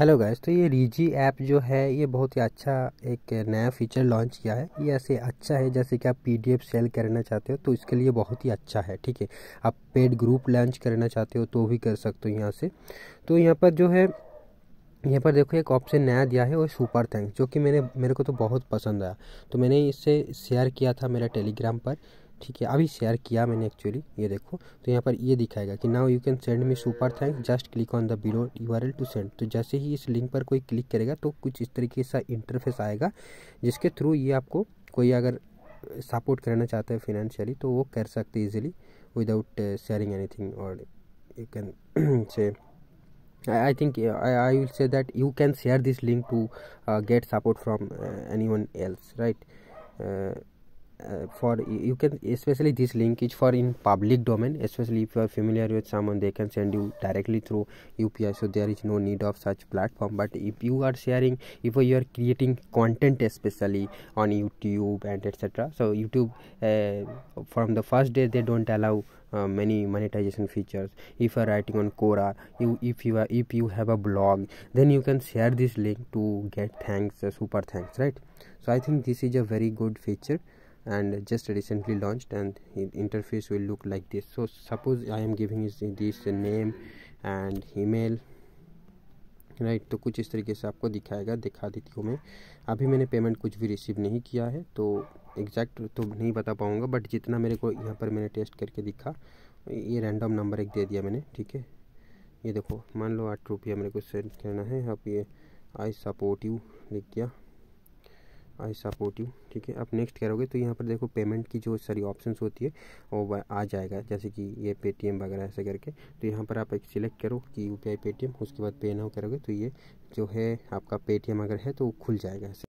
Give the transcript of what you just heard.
hello guys तो ये Reiji app जो है ये बहुत ही अच्छा एक नया फीचर लॉन्च किया है ये ऐसे अच्छा है जैसे कि आप पीडीएफ सेल करना चाहते हो तो इसके लिए बहुत ही अच्छा है ठीक है आप पेड ग्रुप लॉन्च करना चाहते हो तो भी कर सकते हो यहाँ से तो यहाँ पर जो है यहाँ पर देखो एक ऑप्शन नया दिया है वो सुपर थैंक जो कि मैंने मेरे को तो बहुत पसंद आया तो मैंने इससे शेयर किया था मेरा टेलीग्राम पर ठीक है अभी शेयर किया मैंने एक्चुअली ये देखो तो यहाँ पर ये दिखाएगा कि now you can send me super thank just click on the below U R L to send तो जैसे ही इस लिंक पर कोई क्लिक करेगा तो कुछ इस तरीके सा इंटरफेस आएगा जिसके थ्रू ये आपको कोई अगर सपोर्ट करना चाहता है फिनेंशियली तो वो कर सकते ईजिली विदाउट शेयरिंग एनीथिंग और you can say I think I will say that you can share this link to get support from anyone else right uh, for you can especially this link is for in public domain especially if you are familiar with someone they can send you directly through upi so there is no need of such platform but if you are sharing if you are creating content especially on youtube and etc so youtube uh, from the first day they don't allow uh, many monetization features if you are writing on quora you if you are if you have a blog then you can share this link to get thanks uh, super thanks right so i think this is a very good feature and just recently launched and interface will look like this so suppose i am giving is this name and email right right, तो कुछ इस तरीके से आपको दिखाएगा दिखा देती हूँ मैं अभी मैंने पेमेंट कुछ भी रिसीव नहीं किया है तो एग्जैक्ट तो नहीं बता पाऊँगा बट जितना मेरे को यहाँ पर मैंने टेस्ट करके दिखा ये रैंडम नंबर एक दे दिया मैंने ठीक है ये देखो मान लो आठ रुपया मेरे को सेंड करना है आप ये आई सपोर्ट यू लिख दिया आई सपोर्ट यू ठीक है आप नेक्स्ट करोगे तो यहाँ पर देखो पेमेंट की जो सारी ऑप्शन होती है वो आ जाएगा जैसे कि ये पेटीएम वगैरह ऐसे करके तो यहाँ पर आप एक सिलेक्ट करो कि यू पी आई उसके बाद पे नाउ करोगे तो ये जो है आपका पेटीएम अगर है तो खुल जाएगा ऐसे